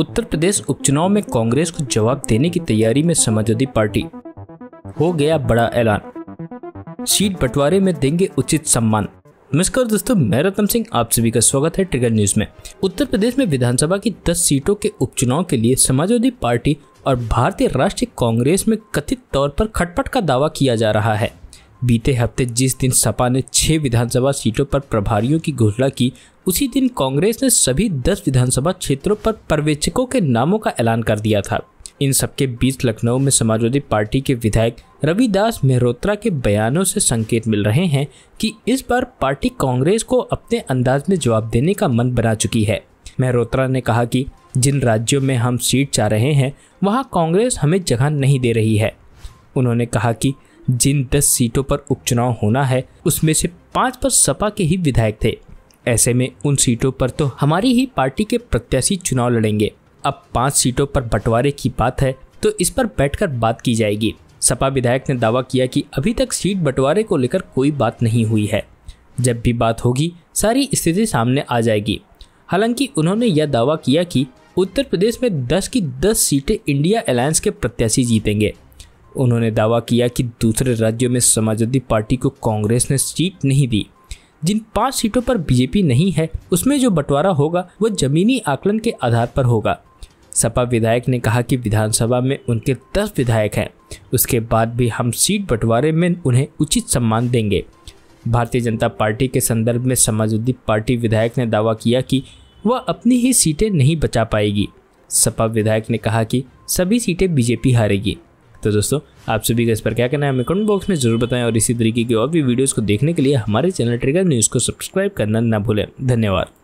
उत्तर प्रदेश उपचुनाव में कांग्रेस को जवाब देने की तैयारी में समाजवादी पार्टी हो गया बड़ा ऐलान सीट बंटवारे में देंगे उचित सम्मान नमस्कार दोस्तों मैं रतन सिंह आप सभी का स्वागत है ट्रिगर न्यूज में उत्तर प्रदेश में विधानसभा की 10 सीटों के उपचुनाव के लिए समाजवादी पार्टी और भारतीय राष्ट्रीय कांग्रेस में कथित तौर पर खटपट का दावा किया जा रहा है बीते हफ्ते जिस दिन सपा ने छह विधानसभा सीटों पर प्रभारियों की घोषणा की उसी दिन कांग्रेस ने सभी दस विधानसभा क्षेत्रों पर पर्यवेक्षकों के नामों का ऐलान कर दिया था इन सबके बीच लखनऊ में समाजवादी पार्टी के विधायक रविदास मेहरोत्रा के बयानों से संकेत मिल रहे हैं कि इस बार पार्टी कांग्रेस को अपने अंदाज में जवाब देने का मन बना चुकी है मेहरोत्रा ने कहा कि जिन राज्यों में हम सीट चाह रहे हैं वहां कांग्रेस हमें जगह नहीं दे रही है उन्होंने कहा कि जिन दस सीटों पर उपचुनाव होना है उसमें से पांच पर सपा के ही विधायक थे ऐसे में उन सीटों पर तो हमारी ही पार्टी के प्रत्याशी चुनाव लड़ेंगे अब पांच सीटों पर बंटवारे की बात है तो इस पर बैठकर बात की जाएगी सपा विधायक ने दावा किया कि अभी तक सीट बंटवारे को लेकर कोई बात नहीं हुई है जब भी बात होगी सारी स्थिति सामने आ जाएगी हालांकि उन्होंने यह दावा किया कि उत्तर प्रदेश में 10 की 10 सीटें इंडिया अलायंस के प्रत्याशी जीतेंगे उन्होंने दावा किया कि दूसरे राज्यों में समाजवादी पार्टी को कांग्रेस ने सीट नहीं दी जिन पांच सीटों पर बीजेपी नहीं है उसमें जो बंटवारा होगा वह जमीनी आकलन के आधार पर होगा सपा विधायक ने कहा कि विधानसभा में उनके दस विधायक हैं उसके बाद भी हम सीट बंटवारे में उन्हें उचित सम्मान देंगे भारतीय जनता पार्टी के संदर्भ में समाजवादी पार्टी विधायक ने दावा किया कि वह अपनी ही सीटें नहीं बचा पाएगी सपा विधायक ने कहा कि सभी सीटें बीजेपी हारेगी तो दोस्तों आप सभी का इस पर क्या कहना है हमें कमेंट बॉक्स में जरूर बताएं और इसी तरीके की और भी वीडियोज़ को देखने के लिए हमारे चैनल ट्रिगर न्यूज़ को सब्सक्राइब करना ना भूलें धन्यवाद